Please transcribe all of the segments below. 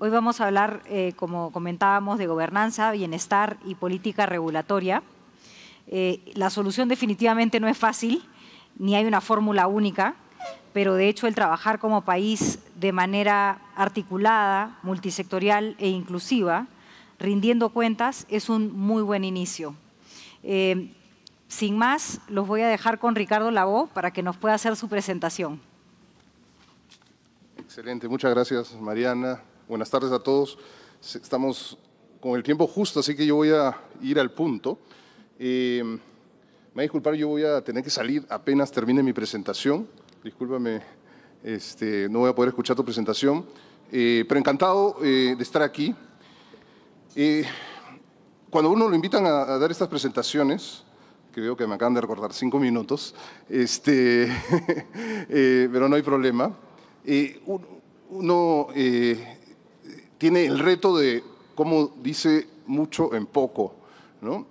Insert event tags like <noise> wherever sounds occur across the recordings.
Hoy vamos a hablar, eh, como comentábamos, de gobernanza, bienestar y política regulatoria. Eh, la solución definitivamente no es fácil, ni hay una fórmula única, pero de hecho el trabajar como país de manera articulada, multisectorial e inclusiva, rindiendo cuentas, es un muy buen inicio. Eh, sin más, los voy a dejar con Ricardo lavo para que nos pueda hacer su presentación. Excelente, muchas gracias Mariana. Buenas tardes a todos. Estamos con el tiempo justo, así que yo voy a ir al punto. Em, me voy a disculpar, yo voy a tener que salir apenas termine mi presentación. Discúlpame, este, no voy a poder escuchar tu presentación, eh, pero encantado eh, de estar aquí. Eh, cuando uno lo invitan a, dar estas presentaciones, creo que me acaban de recordar cinco minutos, este, <laughs> pero no hay problema. uno tiene el reto de como dice mucho en poco.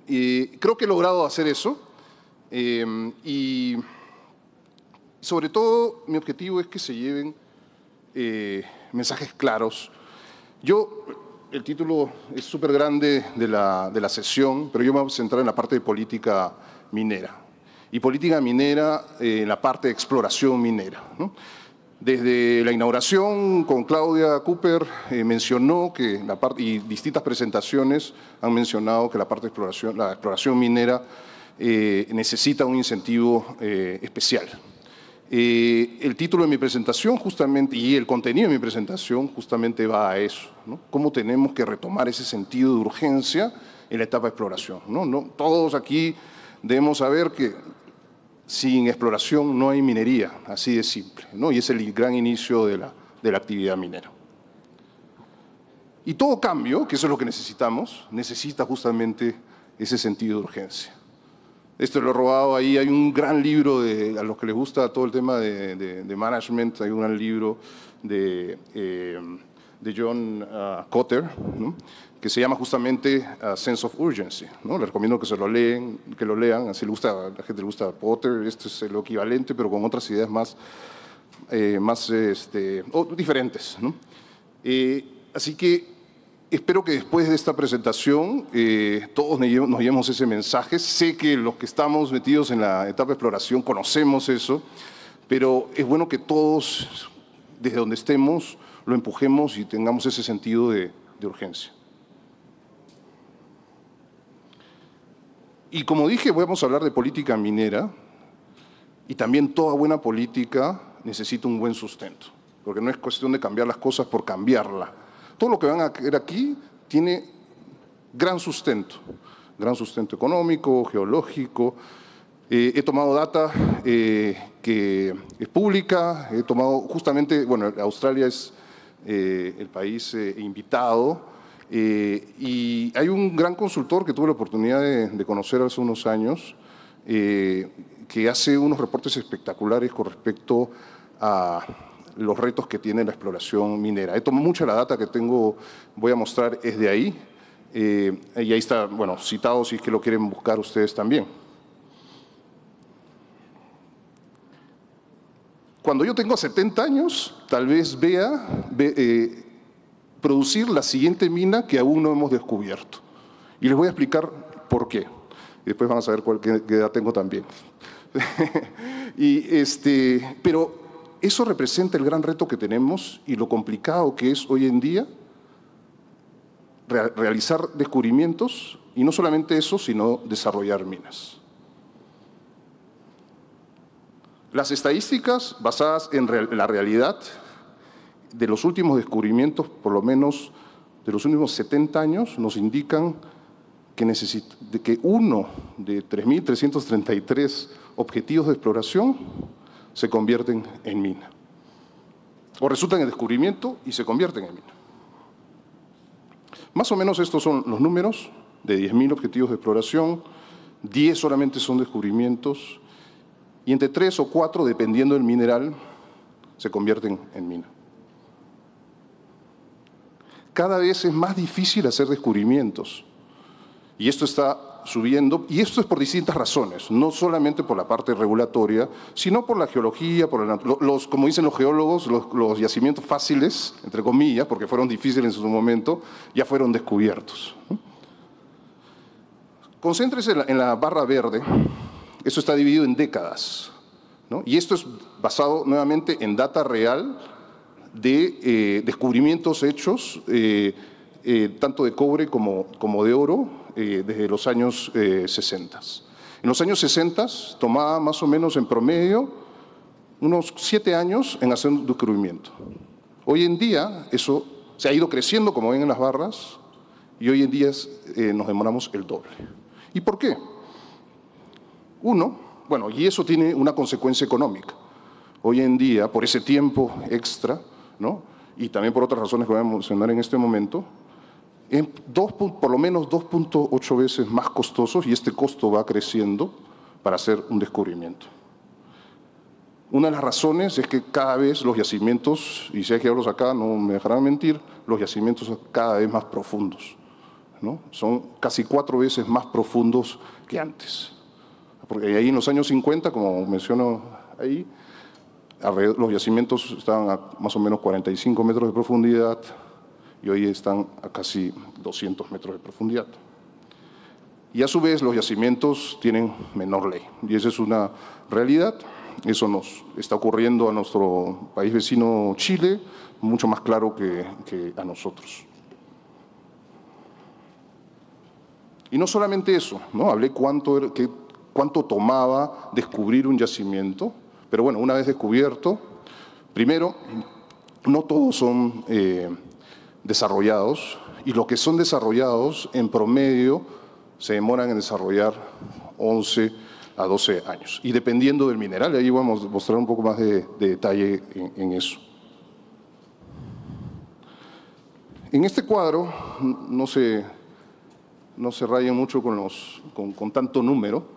Y creo que he logrado hacer eso. Eh, y sobre todo mi objetivo es que se lleven eh, mensajes claros. Yo, el título es súper grande de la, de la sesión, pero yo me voy a centrar en la parte de política minera. Y política minera eh, en la parte de exploración minera. Desde la inauguración con Claudia Cooper eh, mencionó que la parte y distintas presentaciones han mencionado que la parte de exploración, la exploración minera eh, necesita un incentivo eh, especial. el título de mi presentación justamente y el contenido de mi presentación justamente va a eso, Cómo tenemos que retomar ese sentido de urgencia en la etapa de exploración. ¿no? No, todos aquí debemos saber que sin exploración no hay minería, así de simple, ¿no? y es el gran inicio de la, actividad minera. Y todo cambio, que eso es lo que necesitamos, necesita justamente ese sentido de urgencia. Esto lo he robado ahí, hay un gran libro, de, a los que les gusta todo el tema de, management, hay un gran libro de... Eh, de John ah, Cotter, que se llama justamente ah, Sense of Urgency. ¿no? Le recomiendo que se lo lean, que lo lean, así le gusta, a la gente le gusta Potter, este es el equivalente, pero con otras ideas más, eh, más este, diferentes. Eh, así que espero que después de esta presentación eh, todos nos llevemos ese mensaje. Sé que los que estamos metidos en la etapa de exploración conocemos eso, pero es bueno que todos, desde donde estemos, lo empujemos y tengamos ese sentido de, urgencia. Y como dije, vamos a hablar de política minera y también toda buena política necesita un buen sustento, porque no es cuestión de cambiar las cosas por cambiarla. Todo lo que van a ver aquí tiene gran sustento, gran sustento económico, geológico. Eh, he tomado data eh, que es pública, he tomado justamente, bueno, Australia es eh, el país eh, invitado. Eh, y hay un gran consultor que tuve la oportunidad de, conocer hace unos años, que hace unos reportes espectaculares con respecto a los retos que tiene la exploración minera. He tomado mucha la data que tengo, voy a mostrar, es de ahí. y ahí está, bueno, citado si es que lo quieren buscar ustedes también. Cuando yo tengo 70 años, tal vez vea eh, producir la siguiente mina que aún no hemos descubierto. Y les voy a explicar por qué. después van a saber cuál, qué, edad tengo también. <laughs> y este, pero eso representa el gran reto que tenemos y lo complicado que es hoy en día realizar descubrimientos y no solamente eso, sino desarrollar minas. Las estadísticas basadas en la realidad de los últimos descubrimientos, por lo menos de los últimos 70 años, nos indican que, de uno de 3.333 objetivos de exploración se convierten en mina. O resultan en descubrimiento y se convierten en mina. Más o menos estos son los números de 10.000 objetivos de exploración, 10 solamente son descubrimientos, y entre tres o cuatro, dependiendo del mineral, se convierten en mina. Cada vez es más difícil hacer descubrimientos y esto está subiendo y esto es por distintas razones, no solamente por la parte regulatoria, sino por la geología, por los, como dicen los geólogos, los, yacimientos fáciles, entre comillas, porque fueron difíciles en su momento, ya fueron descubiertos. Concéntrese en la barra verde, eso está dividido en décadas. Y esto es basado nuevamente en data real de eh, descubrimientos hechos, eh, eh, tanto de cobre como, como de oro, desde los años 60. En los años 60 tomaba más o menos en promedio unos siete años en hacer un descubrimiento. Hoy en día eso se ha ido creciendo, como ven en las barras, y hoy en día nos demoramos el doble. ¿Y por qué? Uno, bueno, y eso tiene una consecuencia económica. Hoy en día, por ese tiempo extra, ¿no? y también por otras razones que voy a mencionar en este momento, es por lo menos 2.8 veces más costosos y este costo va creciendo para hacer un descubrimiento. Una de las razones es que cada vez los yacimientos, y si hay que hablarlos acá, no me dejarán mentir, los yacimientos son cada vez más profundos. Son casi cuatro veces más profundos que antes. Porque ahí en los años 50, como menciono ahí, los yacimientos estaban a más o menos 45 metros de profundidad y hoy están a casi 200 metros de profundidad. Y a su vez los yacimientos tienen menor ley y esa es una realidad. Eso nos está ocurriendo a nuestro país vecino Chile, mucho más claro que, a nosotros. Y no solamente eso, ¿no? Hablé cuánto, era cuánto tomaba descubrir un yacimiento. Pero bueno, una vez descubierto, primero, no todos son eh, desarrollados y los que son desarrollados en promedio se demoran en desarrollar 11 a 12 años. Y dependiendo del mineral, ahí vamos a mostrar un poco más de, detalle en, eso. En este cuadro, no se, no se mucho con, los, con, tanto número,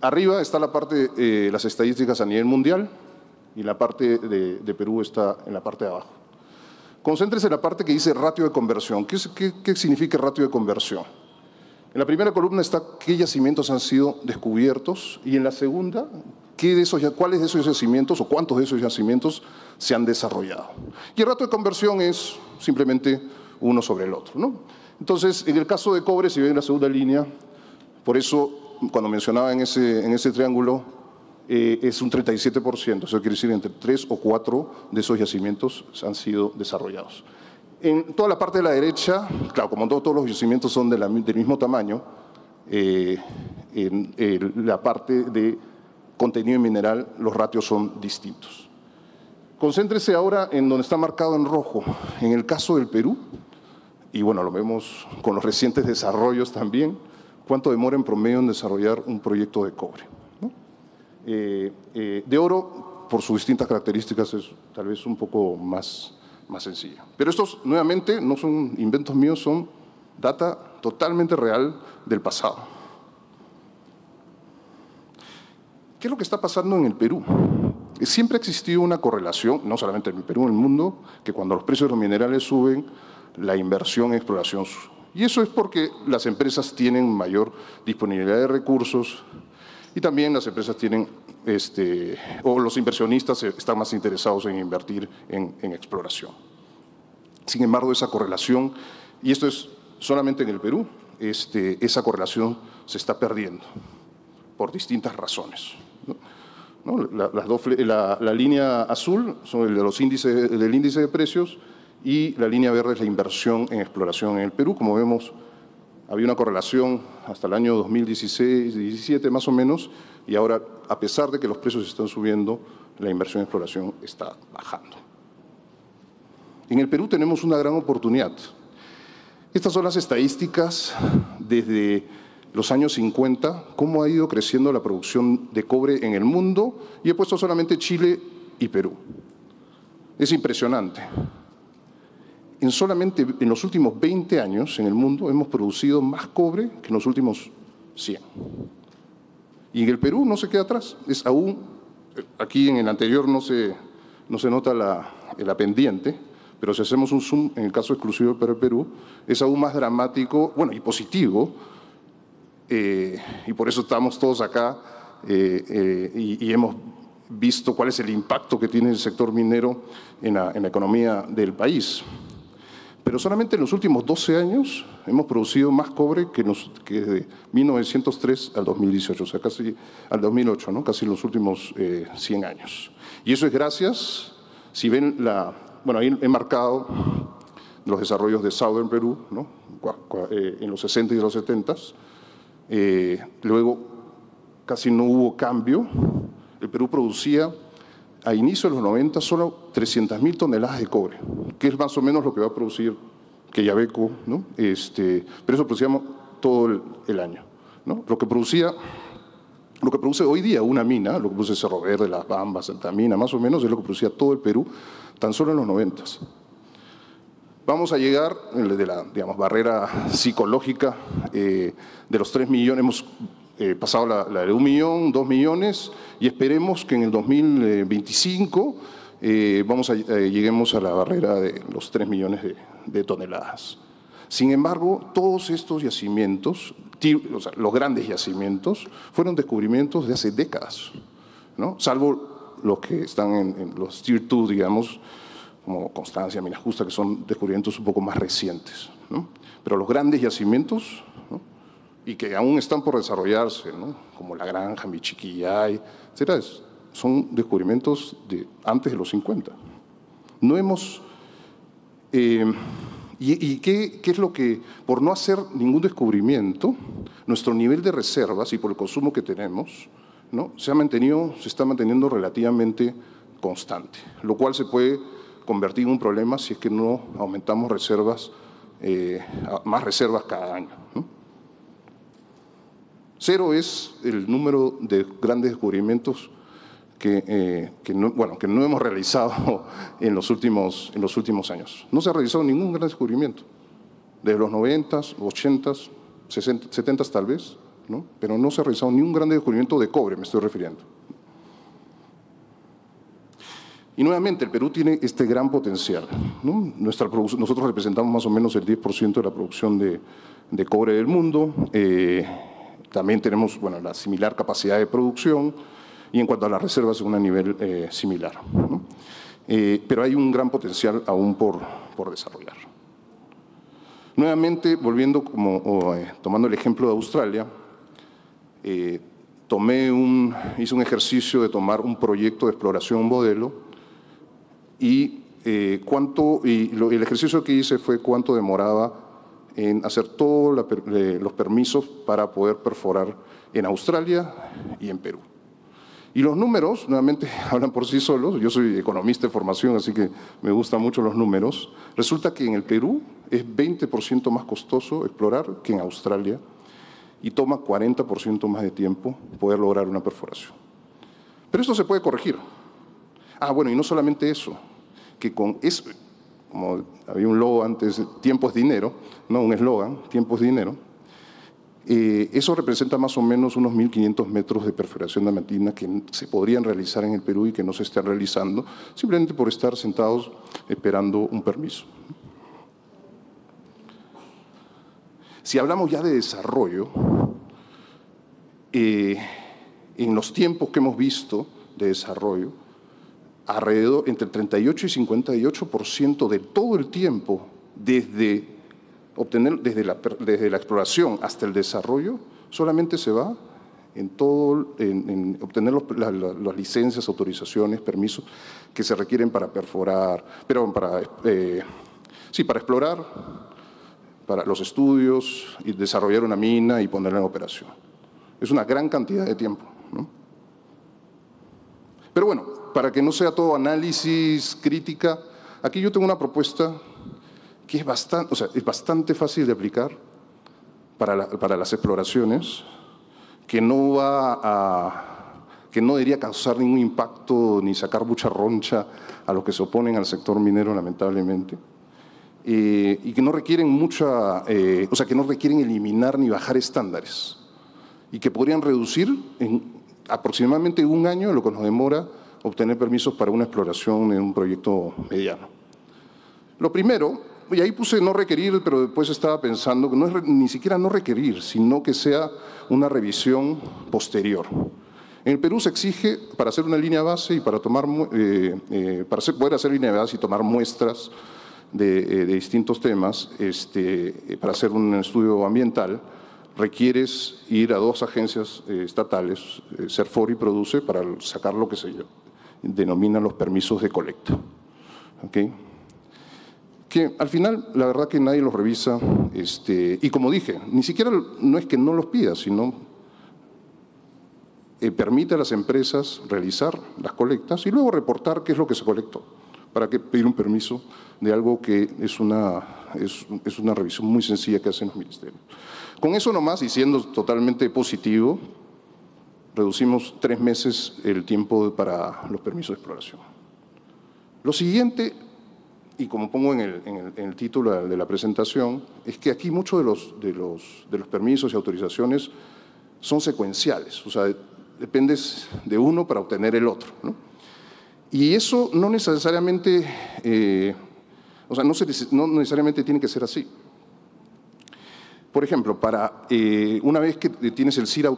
Arriba está la parte, de eh, las estadísticas a nivel mundial y la parte de, Perú está en la parte de abajo. Concéntrese en la parte que dice ratio de conversión. ¿Qué, significa ratio de conversión? En la primera columna está qué yacimientos han sido descubiertos y en la segunda, qué de esos, cuáles de esos yacimientos o cuántos de esos yacimientos se han desarrollado. Y el ratio de conversión es simplemente uno sobre el otro. ¿no? Entonces, en el caso de cobre, si ven la segunda línea, por eso cuando mencionaba en ese, en ese triángulo, eh, es un 37%, eso quiere decir entre 3 o 4 de esos yacimientos han sido desarrollados. En toda la parte de la derecha, claro, como todos los yacimientos son del mismo tamaño, eh, en, en la parte de contenido mineral los ratios son distintos. Concéntrese ahora en donde está marcado en rojo. En el caso del Perú, y bueno, lo vemos con los recientes desarrollos también, cuánto demora en promedio en desarrollar un proyecto de cobre. Eh, eh, de oro, por sus distintas características, es tal vez un poco más, más sencillo. Pero estos, nuevamente, no son inventos míos, son data totalmente real del pasado. ¿Qué es lo que está pasando en el Perú? Siempre ha existido una correlación, no solamente en el Perú, en el mundo, que cuando los precios de los minerales suben, la inversión en exploración y eso es porque las empresas tienen mayor disponibilidad de recursos y también las empresas tienen, este, o los inversionistas e, están más interesados en invertir en, exploración. Sin embargo, esa correlación, y esto es solamente en el Perú, este, esa correlación se está perdiendo por distintas razones. La, línea azul son el los índices, del índice de precios, y la línea verde es la inversión en exploración en el Perú. Como vemos, había una correlación hasta el año 2016-17 más o menos, y ahora, a pesar de que los precios están subiendo, la inversión en exploración está bajando. En el Perú tenemos una gran oportunidad. Estas son las estadísticas desde los años 50, cómo ha ido creciendo la producción de cobre en el mundo, y he puesto solamente Chile y Perú. Es impresionante en solamente en los últimos 20 años en el mundo hemos producido más cobre que en los últimos 100. Y en el Perú no se queda atrás, es aún, eh, aquí en el anterior no se, no se nota la, la pendiente, pero si hacemos un zoom en el caso exclusivo del Perú, es aún más dramático, bueno, y positivo, eh, y por eso estamos todos acá eh, y, hemos visto cuál es el impacto que tiene el sector minero en la economía del país. Pero solamente en los últimos 12 años hemos producido más cobre que, nos, de 1903 al 2018, o sea, casi al 2008, ¿no? casi los últimos 100 eh, años. Y eso es gracias, si ven la... Bueno, ahí he marcado los desarrollos de Southern Perú, ¿no? Eh, en los 60 y los 70. Eh, luego, casi no hubo cambio. El Perú producía a inicio de los 90 solo 300.000 toneladas de cobre, que es más o menos lo que va a producir Quellaveco, ¿no? Este, pero eso producíamos pues todo el, año. ¿no? Lo que producía lo que produce hoy día una mina, lo que produce Cerro Verde, Las Bambas, Santa Mina, más o menos es lo que producía todo el Perú tan solo en los 90. Vamos a llegar eh, de la digamos, barrera psicológica eh, de los 3 millones, hemos eh, pasado la, de un millón, dos millones, y esperemos que en el 2025 eh, vamos eh, lleguemos a la barrera de los tres millones de, toneladas. Sin embargo, todos estos yacimientos, los grandes yacimientos, fueron descubrimientos de hace décadas, ¿no? salvo los que están en, los Tier 2, digamos, como Constancia, Minas Justa, que son descubrimientos un poco más recientes. ¿no? Pero los grandes yacimientos y que aún están por desarrollarse, como La Granja, Michiquillay, etc. Son descubrimientos de antes de los 50. No hemos... Eh, ¿Y, qué, es lo que, por no hacer ningún descubrimiento, nuestro nivel de reservas y por el consumo que tenemos, ¿no? se, ha mantenido, se está manteniendo relativamente constante, lo cual se puede convertir en un problema si es que no aumentamos reservas, eh, más reservas cada año. Cero es el número de grandes descubrimientos que, eh, no, bueno, que no hemos realizado <laughs> en los, últimos, en los últimos años. No se ha realizado ningún gran descubrimiento, desde los 90, 80, s 70 tal vez, ¿no? pero no se ha realizado ningún gran descubrimiento de cobre, me estoy refiriendo. Y nuevamente, el Perú tiene este gran potencial. Nuestra nosotros representamos más o menos el 10% de la producción de, cobre del mundo. Eh, también tenemos la similar capacidad de producción y en cuanto a las reservas, un nivel eh, similar. Eh, pero hay un gran potencial aún por, desarrollar. Nuevamente, volviendo, como, eh, tomando el ejemplo de Australia, tomé un, hice un ejercicio de tomar un proyecto de exploración modelo y, cuánto, el ejercicio que hice fue cuánto demoraba en hacer todos eh, los permisos para poder perforar en Australia y en Perú. Y los números, nuevamente, <laughs> hablan por sí solos. Yo soy economista de formación, así que me gustan mucho los números. Resulta que en el Perú es 20% más costoso explorar que en Australia y toma 40% más de tiempo poder lograr una perforación. Pero esto se puede corregir. Ah, bueno, y no solamente eso, que con eso, como había un logo antes, tiempo es dinero, no, un eslogan, tiempo es dinero. Eh, eso representa más o menos unos 1.500 metros de perforación de diamantina que se podrían realizar en el Perú y que no se están realizando, simplemente por estar sentados esperando un permiso. Si hablamos ya de desarrollo, eh, en los tiempos que hemos visto de desarrollo, alrededor entre el 38 y 58% de todo el tiempo desde, obtener, desde, la, desde la exploración hasta el desarrollo, solamente se va en, todo, en, obtener las licencias, autorizaciones, permisos que se requieren para perforar, pero para, eh, sí, para explorar, para los estudios y desarrollar una mina y ponerla en operación. Es una gran cantidad de tiempo. ¿no? Pero bueno, para que no sea todo análisis, crítica, aquí yo tengo una propuesta que es bastante, o sea, es bastante fácil de aplicar para, las exploraciones, que no va a que no debería causar ningún impacto ni sacar mucha roncha a los que se oponen al sector minero, lamentablemente, eh, y que no requieren mucha, eh, o sea, que no requieren eliminar ni bajar estándares, y que podrían reducir en aproximadamente un año lo que nos demora obtener permisos para una exploración en un proyecto mediano. Lo primero, y ahí puse no requerir, pero después estaba pensando que no es ni siquiera no requerir, sino que sea una revisión posterior. En el Perú se exige para hacer una línea base y para, tomar, eh, eh, para poder hacer línea base y tomar muestras de, eh, de distintos temas, este, para hacer un estudio ambiental, requieres ir a dos agencias eh, estatales, ser eh, Serfor y Produce, para sacar lo que se denominan los permisos de colecta. Que al final, la verdad que nadie los revisa, este, y como dije, ni siquiera no es que no los pida, sino eh, permite a las empresas realizar las colectas y luego reportar qué es lo que se colectó, para que pedir un permiso de algo que es una, es, una revisión muy sencilla que hacen los ministerios. Con eso nomás, y siendo totalmente positivo, reducimos tres meses el tiempo para los permisos de exploración. Lo siguiente, y como pongo en el, en el, título de la presentación, es que aquí muchos de los, de los, de los permisos y autorizaciones son secuenciales, o sea, dependes de uno para obtener el otro. Y eso no necesariamente eh, o sea, no, necesariamente tiene que ser así. Por ejemplo, para, eh, una vez que tienes el CIR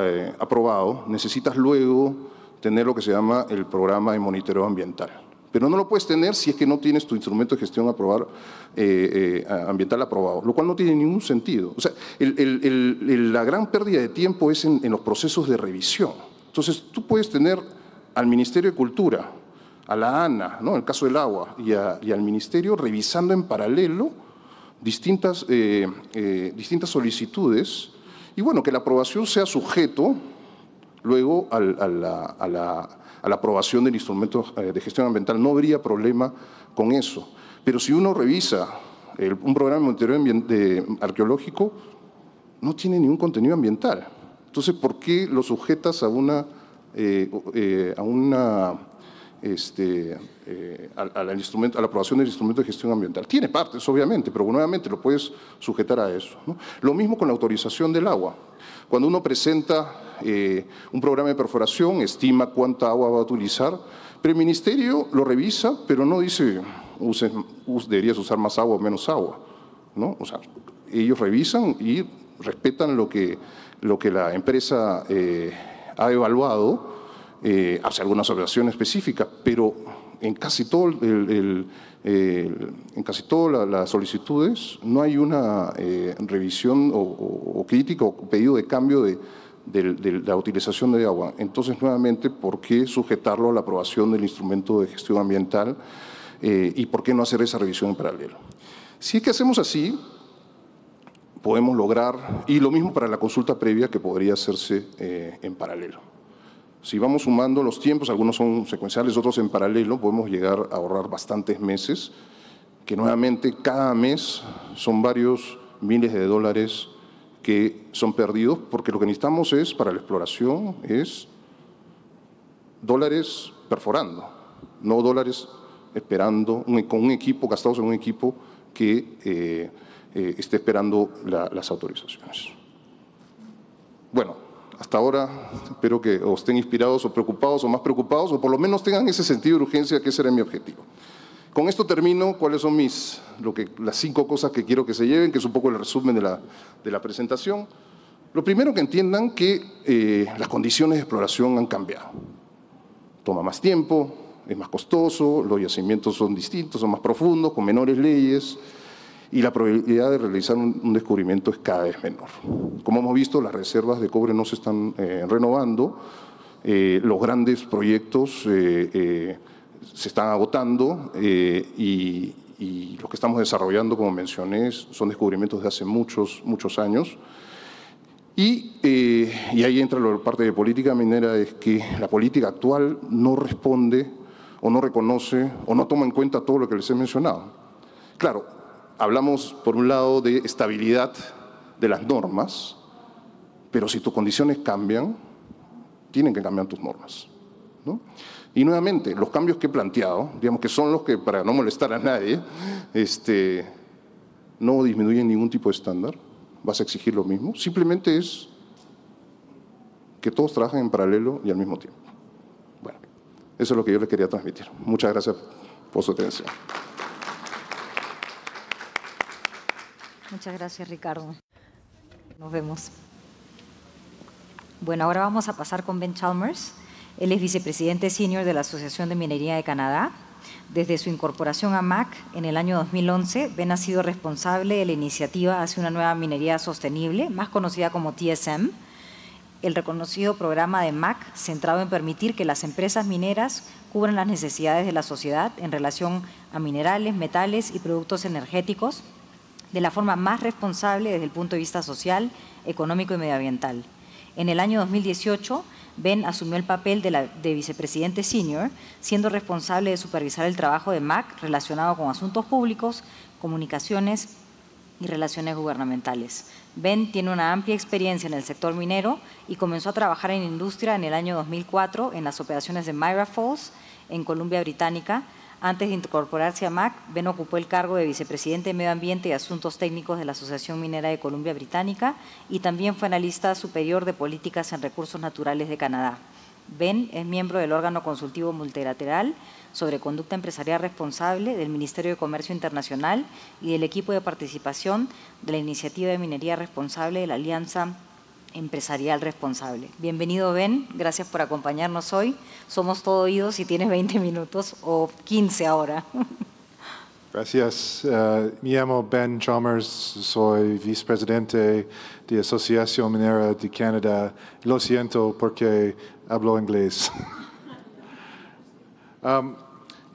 eh, aprobado, necesitas luego tener lo que se llama el programa de monitoreo ambiental. Pero no lo puedes tener si es que no tienes tu instrumento de gestión eh, ambiental aprobado, lo cual no tiene ningún sentido. O sea, la gran pérdida de tiempo es en, en los procesos de revisión. Entonces, tú puedes tener al Ministerio de Cultura a la ANA, ¿no? en el caso del agua, y, al Ministerio, revisando en paralelo distintas, eh, eh, distintas solicitudes y bueno, que la aprobación sea sujeto luego a, la, aprobación del instrumento eh, de gestión ambiental. No habría problema con eso. Pero si uno revisa un programa de monitoreo arqueológico, no tiene ningún contenido ambiental. Entonces, ¿por qué lo sujetas a una, a una este, eh, a, la instrumento, a, la aprobación del instrumento de gestión ambiental. Tiene partes, obviamente, pero nuevamente lo puedes sujetar a eso. Lo mismo con la autorización del agua. Cuando uno presenta eh, un programa de perforación, estima cuánta agua va a utilizar, pero el ministerio lo revisa, pero no dice, deberías usar más agua o menos agua. ¿no? O sea, ellos revisan y respetan lo que, lo que la empresa eh, ha evaluado eh, hace algunas observaciones específicas, pero en casi, todo eh, en casi todas las solicitudes no hay una eh, revisión o, crítica o pedido de cambio de, la utilización de agua. Entonces, nuevamente, ¿por qué sujetarlo a la aprobación del instrumento de gestión ambiental y por qué no hacer esa revisión en paralelo? Si es que hacemos así, podemos lograr, y lo mismo para la consulta previa que podría hacerse en paralelo. Si vamos sumando los tiempos, algunos son secuenciales, otros en paralelo, podemos llegar a ahorrar bastantes meses, que nuevamente cada mes son varios miles de dólares que son perdidos, porque lo que necesitamos es, para la exploración, es dólares perforando, no dólares esperando, e, con un equipo, gastados en un equipo que eh, eh, esté esperando las autorizaciones. Bueno, hasta ahora espero que os estén inspirados o preocupados o más preocupados o por lo menos tengan ese sentido de urgencia que ese era mi objetivo. Con esto termino, cuáles son mis, lo que, las cinco cosas que quiero que se lleven, que es un poco el resumen de la, de la presentación. Lo primero que entiendan que eh, las condiciones de exploración han cambiado. Toma más tiempo, es más costoso, los yacimientos son distintos, son más profundos, con menores leyes, y la probabilidad de realizar un, descubrimiento es cada vez menor. Como hemos visto, las reservas de cobre no se están eh, renovando, eh, los grandes proyectos eh, se están agotando y, y, los que estamos desarrollando, como mencioné, son descubrimientos de hace muchos, muchos años. Y, y ahí entra la parte de política minera, es que la política actual no responde o no reconoce o no toma en cuenta todo lo que les he mencionado. Claro, hablamos, por un lado, de estabilidad de las normas, pero si tus condiciones cambian, tienen que cambiar tus normas. Y nuevamente, los cambios que he planteado, digamos que son los que, para no molestar a nadie, este, no disminuyen ningún tipo de estándar, vas a exigir lo mismo, simplemente es que todos trabajen en paralelo y al mismo tiempo. Bueno, eso es lo que yo les quería transmitir. Muchas gracias por su atención. Muchas gracias, Ricardo. Nos vemos. Bueno, ahora vamos a pasar con Ben Chalmers. Él es vicepresidente senior de la Asociación de Minería de Canadá. Desde su incorporación a MAC en el año 2011, Ben ha sido responsable de la iniciativa hacia una nueva minería sostenible, más conocida como TSM, el reconocido programa de MAC centrado en permitir que las empresas mineras cubran las necesidades de la sociedad en relación a minerales, metales y productos energéticos de la forma más responsable desde el punto de vista social, económico y medioambiental. En el año 2018, Ben asumió el papel de, vicepresidente senior, siendo responsable de supervisar el trabajo de MAC relacionado con asuntos públicos, comunicaciones y relaciones gubernamentales. Ben tiene una amplia experiencia en el sector minero y comenzó a trabajar en industria en el año 2004 en las operaciones de Myra Falls en Columbia Británica, antes de incorporarse a MAC, Ben ocupó el cargo de vicepresidente de Medio Ambiente y Asuntos Técnicos de la Asociación Minera de Columbia Británica y también fue analista superior de políticas en recursos naturales de Canadá. Ben es miembro del órgano consultivo multilateral sobre conducta empresarial responsable del Ministerio de Comercio Internacional y del equipo de participación de la iniciativa de minería responsable de la Alianza empresarial responsable. Bienvenido, Ben. Gracias por acompañarnos hoy. Somos todo oídos y tienes 20 minutos o 15 ahora. <laughs> Gracias. Mi eh, me llamo Ben Chalmers, soy vicepresidente de Asociación Minera de Canadá. Lo siento porque hablo inglés. <laughs> Um,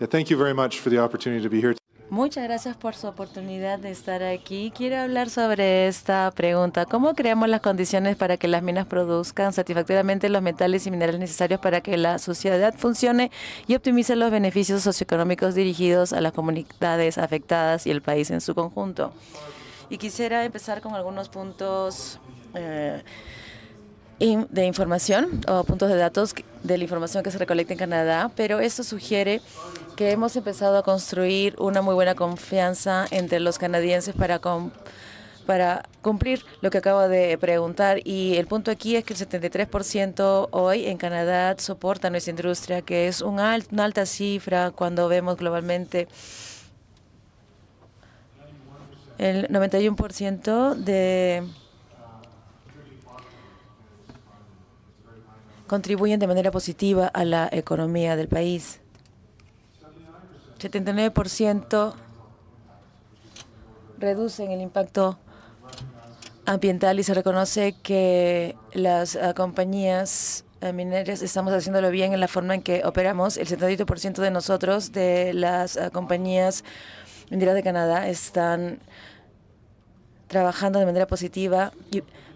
thank you very much for the opportunity to be here. Muchas gracias por su oportunidad de estar aquí. Quiero hablar sobre esta pregunta. ¿Cómo creamos las condiciones para que las minas produzcan satisfactoriamente los metales y minerales necesarios para que la sociedad funcione y optimice los beneficios socioeconómicos dirigidos a las comunidades afectadas y el país en su conjunto? Y quisiera empezar con algunos puntos eh, de información o puntos de datos de la información que se recolecta en Canadá, pero esto sugiere que hemos empezado a construir una muy buena confianza entre los canadienses para, para cumplir lo que acabo de preguntar. Y el punto aquí es que el 73% hoy en Canadá soporta nuestra industria, que es una alta cifra cuando vemos globalmente el 91% de contribuyen de manera positiva a la economía del país. 79% reducen el impacto ambiental y se reconoce que las ah, compañías ah, mineras estamos haciéndolo bien en la forma en que operamos. El 78% de nosotros, de las ah, compañías mineras de Canadá, están trabajando de manera positiva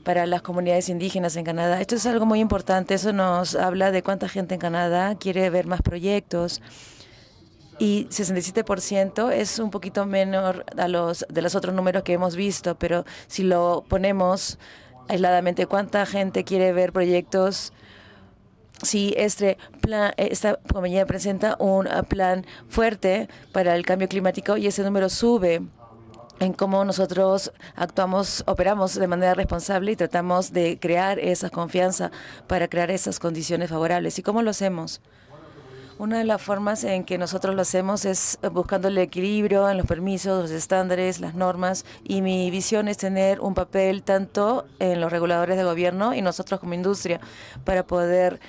para las comunidades indígenas en Canadá. Esto es algo muy importante, eso nos habla de cuánta gente en Canadá quiere ver más proyectos y 67% es un poquito menor a los, de los otros números que hemos visto, pero si lo ponemos aisladamente, ¿cuánta gente quiere ver proyectos? Si este plan, esta compañía presenta un plan fuerte para el cambio climático y ese número sube en cómo nosotros actuamos, operamos de manera responsable y tratamos de crear esa confianza para crear esas condiciones favorables. ¿Y cómo lo hacemos? Una de las formas en que nosotros lo hacemos es buscando el equilibrio en los permisos, los estándares, las normas y mi visión es tener un papel tanto en los reguladores de gobierno y nosotros como industria para poder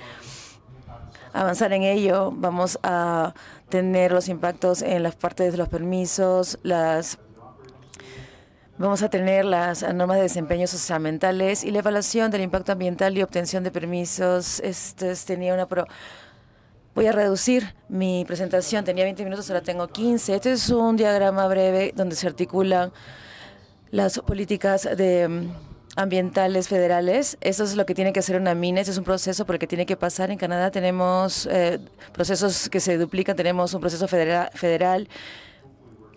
avanzar en ello. Vamos a tener los impactos en las partes de los permisos, las Vamos a tener las normas de desempeño socioambientales y la evaluación del impacto ambiental y obtención de permisos. Este, este tenía una pro Voy a reducir mi presentación, tenía 20 minutos, ahora tengo 15. Este es un diagrama breve donde se articulan las políticas de mm, ambientales federales. Eso es lo que tiene que hacer una mina, ese es un proceso porque tiene que pasar. En Canadá tenemos eh, procesos que se duplican, tenemos un proceso federal, federal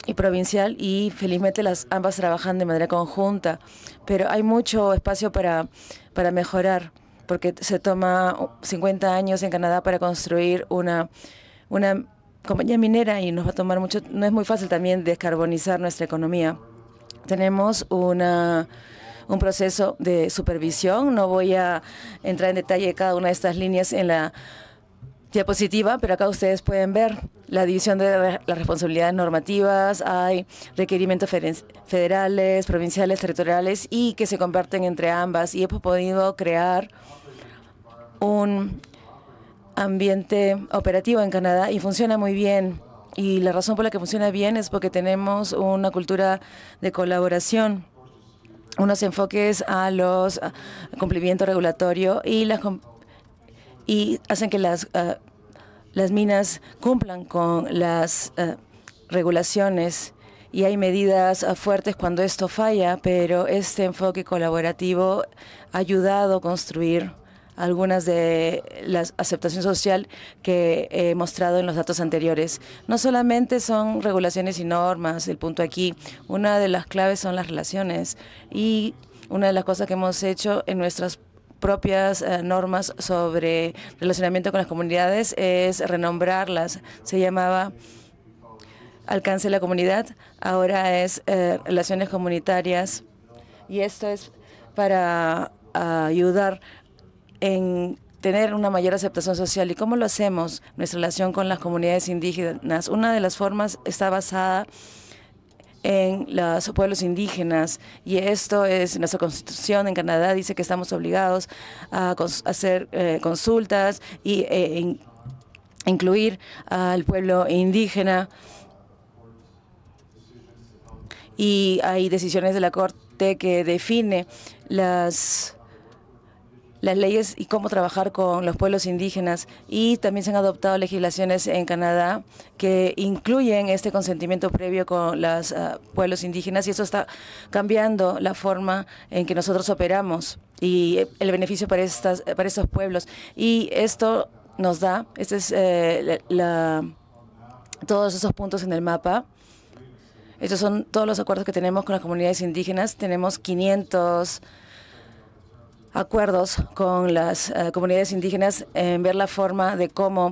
y provincial y felizmente las ambas trabajan de manera conjunta, pero hay mucho espacio para, para mejorar porque se toma 50 años en Canadá para construir una, una compañía minera y nos va a tomar mucho, no es muy fácil también descarbonizar nuestra economía. Tenemos una un proceso de supervisión. No voy a entrar en detalle de cada una de estas líneas en la diapositiva, pero acá ustedes pueden ver la división de las responsabilidades normativas, hay requerimientos federales, provinciales, territoriales y que se comparten entre ambas y hemos podido crear un ambiente operativo en Canadá y funciona muy bien. Y la razón por la que funciona bien es porque tenemos una cultura de colaboración, unos enfoques a los cumplimiento regulatorio y, las, y hacen que las, las minas cumplan con las regulaciones y hay medidas fuertes cuando esto falla, pero este enfoque colaborativo ha ayudado a construir algunas de las aceptación social que he mostrado en los datos anteriores. No solamente son regulaciones y normas, el punto aquí, una de las claves son las relaciones y una de las cosas que hemos hecho en nuestras propias eh, normas sobre relacionamiento con las comunidades es renombrarlas. Se llamaba alcance de la comunidad, ahora es eh, relaciones comunitarias y esto es para ah, ayudar en tener una mayor aceptación social. ¿Y cómo lo hacemos? Nuestra relación con las comunidades indígenas. Una de las formas está basada en los pueblos indígenas y esto es nuestra constitución en Canadá dice que estamos obligados a hacer eh, consultas y eh, incluir al pueblo indígena y hay decisiones de la corte que define las las leyes y cómo trabajar con los pueblos indígenas y también se han adoptado legislaciones en Canadá que incluyen este consentimiento previo con los ah, pueblos indígenas y eso está cambiando la forma en que nosotros operamos y eh, el beneficio para, estas, para estos pueblos. Y esto nos da, este es eh, todos esos puntos en el mapa. Estos son todos los acuerdos que tenemos con las comunidades indígenas. Tenemos 500 acuerdos con las eh, comunidades indígenas en ver la forma de cómo,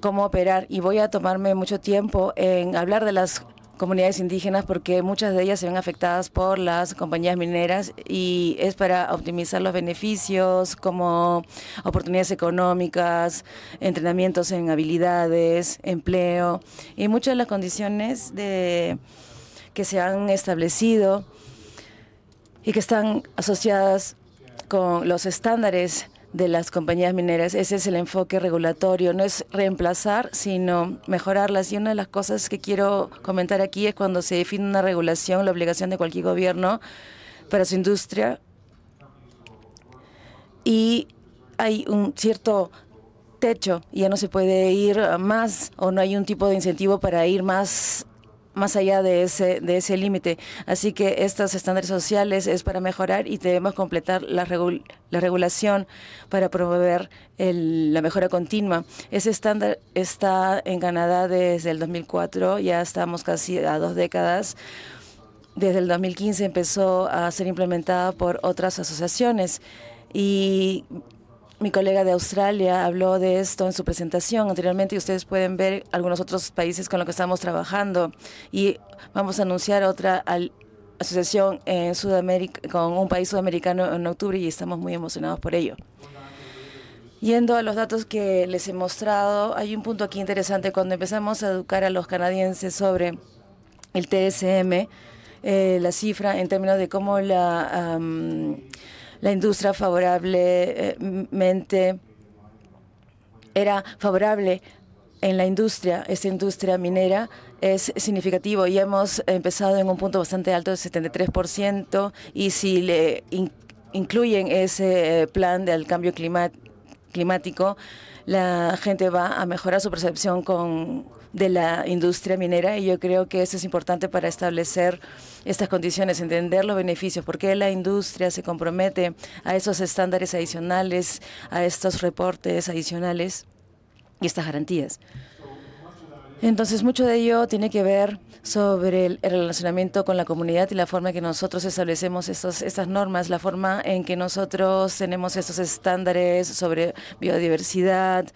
cómo operar. Y voy a tomarme mucho tiempo en hablar de las comunidades indígenas porque muchas de ellas se ven afectadas por las compañías mineras y es para optimizar los beneficios como oportunidades económicas, entrenamientos en habilidades, empleo y muchas de las condiciones de, que se han establecido y que están asociadas con los estándares de las compañías mineras. Ese es el enfoque regulatorio, no es reemplazar, sino mejorarlas. Y una de las cosas que quiero comentar aquí es cuando se define una regulación, la obligación de cualquier gobierno para su industria y hay un cierto techo, ya no se puede ir más o no hay un tipo de incentivo para ir más más allá de ese, de ese límite. Así que estos estándares sociales es para mejorar y debemos completar la, la regulación para promover la mejora continua. Ese estándar está en Canadá desde el 2004, ya estamos casi a dos décadas. Desde el 2015 empezó a ser implementada por otras asociaciones y mi colega de Australia habló de esto en su presentación anteriormente y ustedes pueden ver algunos otros países con los que estamos trabajando y vamos a anunciar otra asociación en Sudamérica con un país sudamericano en octubre y estamos muy emocionados por ello. Yendo a los datos que les he mostrado, hay un punto aquí interesante. Cuando empezamos a educar a los canadienses sobre el TSM, eh, la cifra en términos de cómo la la industria favorablemente era favorable en la industria, esta industria minera es significativo y hemos empezado en un punto bastante alto del 73% y si le incluyen ese eh, plan del cambio climático, la gente va a mejorar su percepción con de la industria minera y yo creo que eso es importante para establecer estas condiciones, entender los beneficios, porque la industria se compromete a esos estándares adicionales, a estos reportes adicionales y estas garantías. Entonces, mucho de ello tiene que ver sobre el relacionamiento con la comunidad y la forma en que nosotros establecemos estas normas, la forma en que nosotros tenemos estos estándares sobre biodiversidad,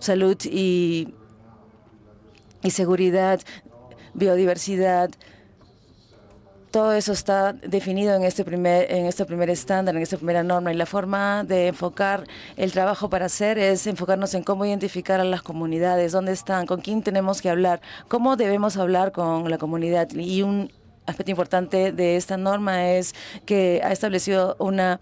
salud y y seguridad, biodiversidad, todo eso está definido en este primer en este primer estándar, en esta primera norma y la forma de enfocar el trabajo para hacer es enfocarnos en cómo identificar a las comunidades, dónde están, con quién tenemos que hablar, cómo debemos hablar con la comunidad y un aspecto importante de esta norma es que ha establecido una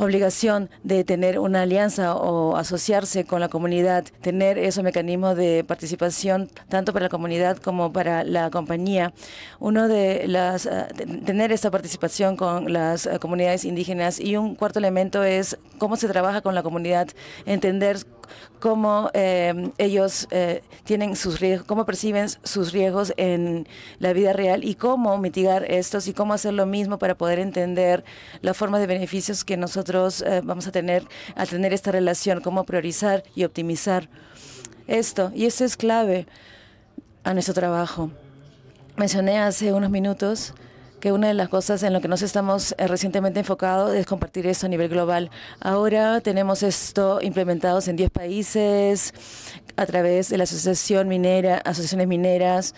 obligación de tener una alianza o asociarse con la comunidad, tener esos mecanismos de participación tanto para la comunidad como para la compañía. Uno de las eh, tener esa participación con las eh, comunidades indígenas y un cuarto elemento es cómo se trabaja con la comunidad, entender cómo eh, ellos eh, tienen sus riesgos, cómo perciben sus riesgos en la vida real y cómo mitigar estos y cómo hacer lo mismo para poder entender las formas de beneficios que nosotros eh, vamos a tener al tener esta relación, cómo priorizar y optimizar esto. Y esto es clave a nuestro trabajo. Mencioné hace unos minutos que una de las cosas en lo que nos estamos eh, recientemente enfocado es compartir esto a nivel global. Ahora tenemos esto implementados en 10 países a través de la Asociación Minera, Asociaciones Mineras,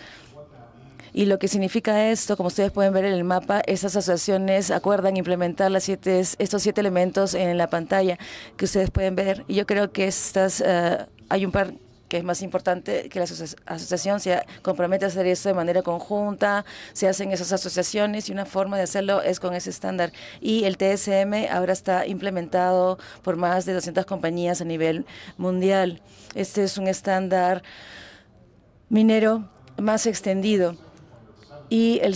y lo que significa esto, como ustedes pueden ver en el mapa, estas asociaciones acuerdan implementar las siete, estos siete elementos en la pantalla que ustedes pueden ver. Y yo creo que estas, eh, hay un par que es más importante que la asociación se compromete a hacer eso de manera conjunta, se hacen esas asociaciones y una forma de hacerlo es con ese estándar. Y el TSM ahora está implementado por más de 200 compañías a nivel mundial. Este es un estándar minero más extendido y eh,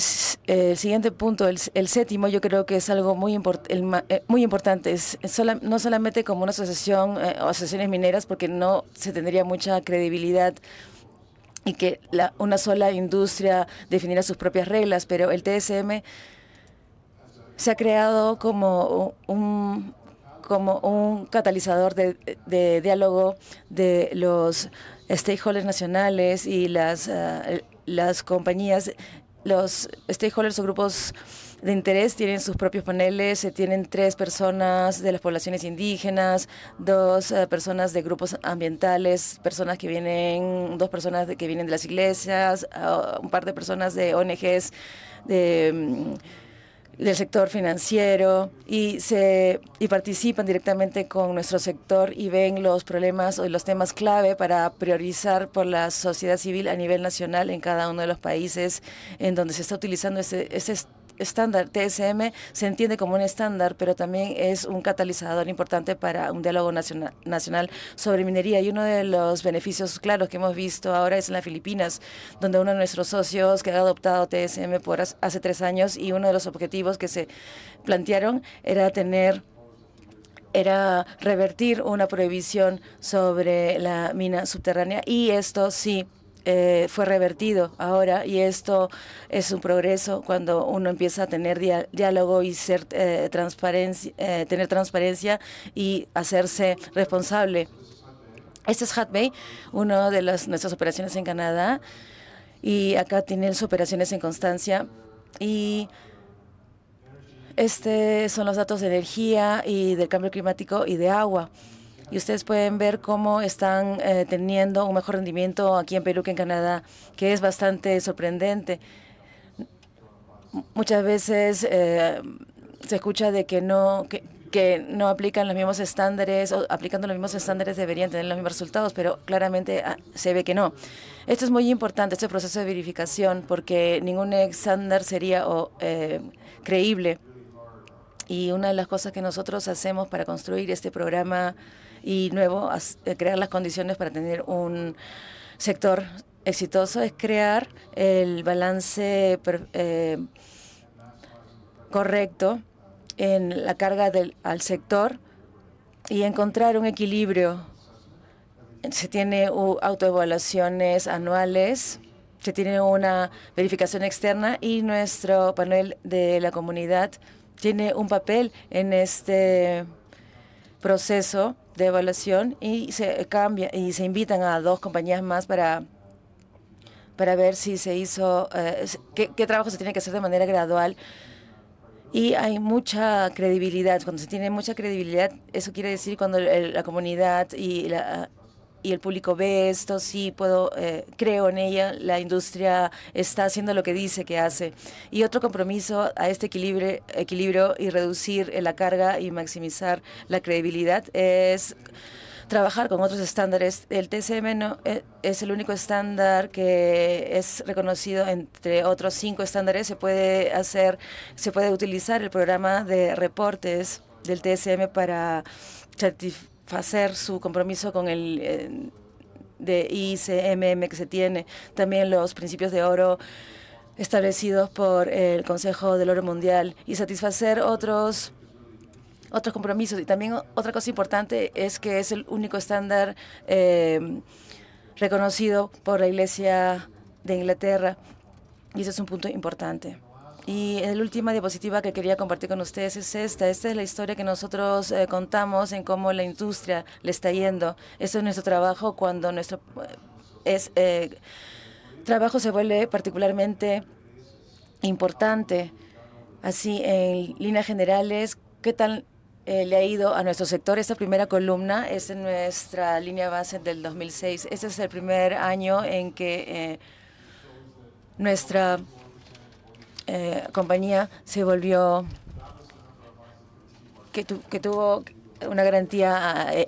el, siguiente punto, el, el, séptimo, yo creo que es algo muy, eh, muy importante. Es, no solamente como una asociación eh, o asociaciones mineras, porque no se tendría mucha credibilidad y que la, una sola industria definiera sus propias reglas, pero el TSM se ha creado como un, como un catalizador de, diálogo de los stakeholders nacionales y las, las compañías los stakeholders o grupos de interés tienen sus propios paneles, se eh, tienen tres personas de las poblaciones indígenas, dos eh, personas de grupos ambientales, personas que vienen, dos personas que vienen de las iglesias, ah, un par de personas de ONGs de mm, del sector financiero y, se, y participan directamente con nuestro sector y ven los problemas o los temas clave para priorizar por la sociedad civil a nivel nacional en cada uno de los países en donde se está utilizando ese este estándar TSM se entiende como un estándar, pero también es un catalizador importante para un diálogo nacional, sobre minería. Y uno de los beneficios claros que hemos visto ahora es en las Filipinas, donde uno de nuestros socios que ha adoptado TSM por hace tres años y uno de los objetivos que se plantearon era tener era revertir una prohibición sobre la mina subterránea y esto sí eh, fue revertido ahora y esto es un progreso cuando uno empieza a tener diálogo y ser, eh, eh, tener transparencia y hacerse responsable. Este es Hat Bay, una de las, nuestras operaciones en Canadá y acá tienen sus operaciones en Constancia y este son los datos de energía y del cambio climático y de agua y ustedes pueden ver cómo están eh, teniendo un mejor rendimiento aquí en Perú que en Canadá, que es bastante sorprendente. Muchas veces eh, se escucha de que no, que, no aplican los mismos estándares o aplicando los mismos estándares deberían tener los mismos resultados, pero claramente ah, se ve que no. Esto es muy importante, este proceso de verificación, porque ningún estándar sería o, eh, creíble. Y una de las cosas que nosotros hacemos para construir este programa y nuevo, eh, crear las condiciones para tener un sector exitoso es crear el balance eh, correcto en la carga del, al sector y encontrar un equilibrio. Se tiene autoevaluaciones anuales, se tiene una verificación externa y nuestro panel de la comunidad tiene un papel en este proceso de evaluación y se cambia y se invitan a dos compañías más para para ver si se hizo eh, qué, qué, trabajo se tiene que hacer de manera gradual y hay mucha credibilidad cuando se tiene mucha credibilidad eso quiere decir cuando la comunidad y la, y el público ve esto, sí puedo, eh, creo en ella, la industria está haciendo lo que dice que hace. Y otro compromiso a este equilibrio, equilibrio y reducir la carga y maximizar la credibilidad es trabajar con otros estándares. El TCM no, eh, es el único estándar que es reconocido entre otros cinco estándares. Se puede hacer, se puede utilizar el programa de reportes del TSM para certificar hacer su compromiso con el eh, de ICMM que se tiene, también los principios de oro establecidos por el Consejo del Oro Mundial y satisfacer otros otros compromisos. Y también otra cosa importante es que es el único estándar eh, reconocido por la Iglesia de Inglaterra y ese es un punto importante. Y la última diapositiva que quería compartir con ustedes es esta. Esta es la historia que nosotros eh, contamos en cómo la industria le está yendo. Esto es nuestro trabajo cuando nuestro eh, es, eh, trabajo se vuelve particularmente importante. Así, en líneas generales, ¿qué tal le ha ido a nuestro sector. Esta primera columna es nuestra línea base del 2006. Este es el primer año en que nuestra eh, compañía se volvió, que, tuvo una garantía eh,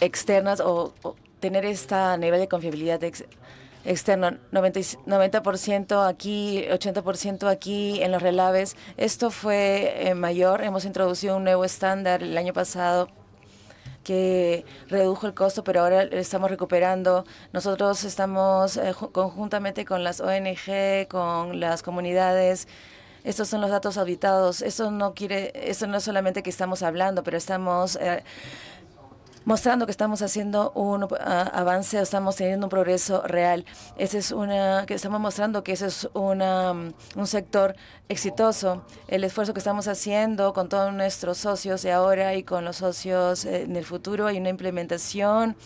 externa o, tener esta nivel de confiabilidad externa, externo, 90%, 90 aquí, 80% aquí en los relaves. Esto fue eh, mayor. Hemos introducido un nuevo estándar el año pasado que redujo el costo, pero ahora lo estamos recuperando. Nosotros estamos eh, conjuntamente con las ONG, con las comunidades. Estos son los datos auditados. Eso no quiere, eso no es solamente que estamos hablando, pero estamos eh, mostrando que estamos haciendo un uh, avance, estamos teniendo un progreso real. Ese es una, que estamos mostrando que ese es una, mm, un sector exitoso. El esfuerzo que estamos haciendo con todos nuestros socios de ahora y con los socios eh, en el futuro, hay una implementación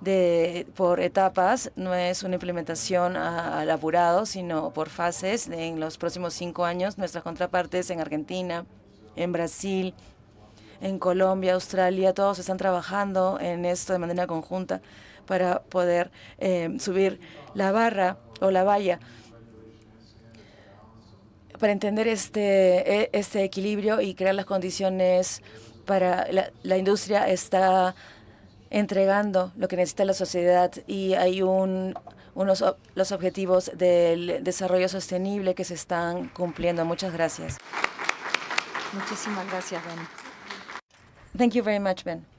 de, por etapas, no es una implementación al apurado, sino por fases. En los próximos cinco años, nuestras contrapartes en Argentina, en Brasil, en Colombia, Australia, todos están trabajando en esto de manera conjunta para poder eh, subir la barra o la valla para entender este, e, este equilibrio y crear las condiciones para la, industria está entregando lo que necesita la sociedad y hay un, unos los objetivos del desarrollo sostenible que se están cumpliendo. Muchas gracias. Muchísimas gracias, Ben. Thank you very much, Ben.